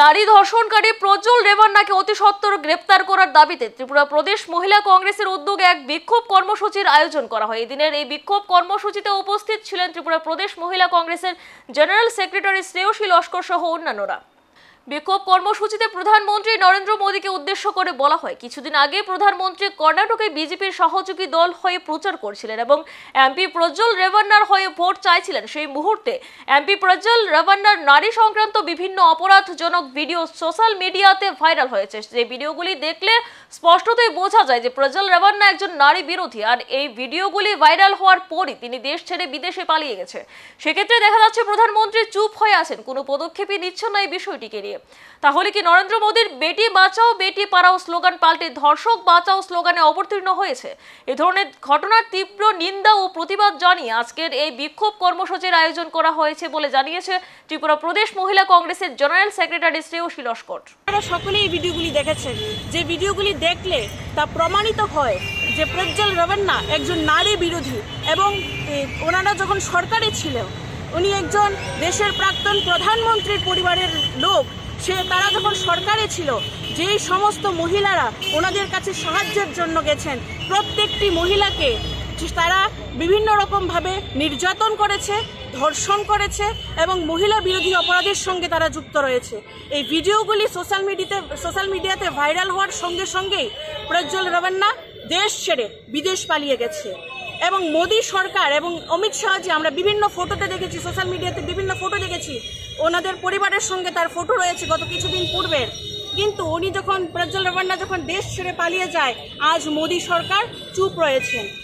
নারী ধর্ষণকারী প্রজ্জ্বল রেবান্নাকে অতি সত্তর গ্রেপ্তার করার দাবিতে ত্রিপুরা প্রদেশ মহিলা কংগ্রেসের উদ্যোগে এক বিক্ষোভ কর্মসূচির আয়োজন করা হয় এদিনের এই বিক্ষোভ কর্মসূচিতে উপস্থিত ছিলেন ত্রিপুরা প্রদেশ মহিলা কংগ্রেসের জেনারেল সেক্রেটারি শ্রেয়সী লস্কর সহ অন্যান্যরা বিক্ষোভ কর্মসূচিতে প্রধানমন্ত্রী নরেন্দ্র মোদীকে উদ্দেশ্য করে বলা হয় কিছুদিন আগে প্রধানমন্ত্রী কর্ণাটকে বিজেপির সহযোগী দল হয়ে প্রচার করছিলেন এবং এমপি প্রজ্জ্বল রেভান্নার হয়ে ভোট চাইছিলেন সেই মুহূর্তে এমপি প্রজ্জ্বল রেভান্নার নারী সংক্রান্ত বিভিন্ন অপরাধজনক ভিডিও সোশ্যাল মিডিয়াতে ভাইরাল হয়েছে যে ভিডিওগুলি দেখলে স্পষ্টতই বোঝা যায় যে প্রজ্জ্বল রেভান্না একজন নারী বিরোধী আর এই ভিডিওগুলি ভাইরাল হওয়ার পরই তিনি দেশ ছেড়ে বিদেশে পালিয়ে গেছে সেক্ষেত্রে দেখা যাচ্ছে প্রধানমন্ত্রী চুপ হয়ে আছেন কোনো পদক্ষেপই নিচ্ছেন না এই বিষয়টিকে নিয়ে নিয়ে তাহলে কি নরেন্দ্র মোদীর বেটি বাঁচাও বেটি পাড়াও স্লোগান পাল্টে ধর্ষক বাঁচাও স্লোগানে অবতীর্ণ হয়েছে এ ধরনের ঘটনার তীব্র নিন্দা ও প্রতিবাদ জানিয়ে আজকের এই বিক্ষোভ কর্মসূচির আয়োজন করা হয়েছে বলে জানিয়েছে ত্রিপুরা প্রদেশ মহিলা কংগ্রেসের জেনারেল সেক্রেটারি শ্রেয়সী লস্কর আপনারা সকলে এই ভিডিওগুলি দেখেছেন যে ভিডিওগুলি দেখলে তা প্রমাণিত হয় যে প্রজ্জ্বল রবান্না একজন নারী বিরোধী এবং ওনারা যখন সরকারে ছিলেন উনি একজন দেশের প্রাক্তন প্রধানমন্ত্রীর পরিবারের লোক সে তারা যখন সরকারে ছিল যেই সমস্ত মহিলারা ওনাদের কাছে সাহায্যের জন্য গেছেন প্রত্যেকটি মহিলাকে তারা বিভিন্ন রকমভাবে নির্যাতন করেছে ধর্ষণ করেছে এবং মহিলা বিরোধী অপরাধের সঙ্গে তারা যুক্ত রয়েছে এই ভিডিওগুলি সোশ্যাল মিডিয়াতে সোশ্যাল মিডিয়াতে ভাইরাল হওয়ার সঙ্গে সঙ্গেই প্রজ্জ্বল রবান্না দেশ ছেড়ে বিদেশ পালিয়ে গেছে এবং মোদী সরকার এবং অমিত শাহজি আমরা বিভিন্ন ফটোতে দেখেছি সোশ্যাল মিডিয়াতে বিভিন্ন ফটো দেখেছি ওনাদের পরিবারের সঙ্গে তার ফটো রয়েছে গত কিছুদিন পূর্বের কিন্তু উনি যখন প্রজ্জ্বল রবান্না যখন দেশ ছেড়ে পালিয়ে যায় আজ মোদী সরকার চুপ রয়েছেন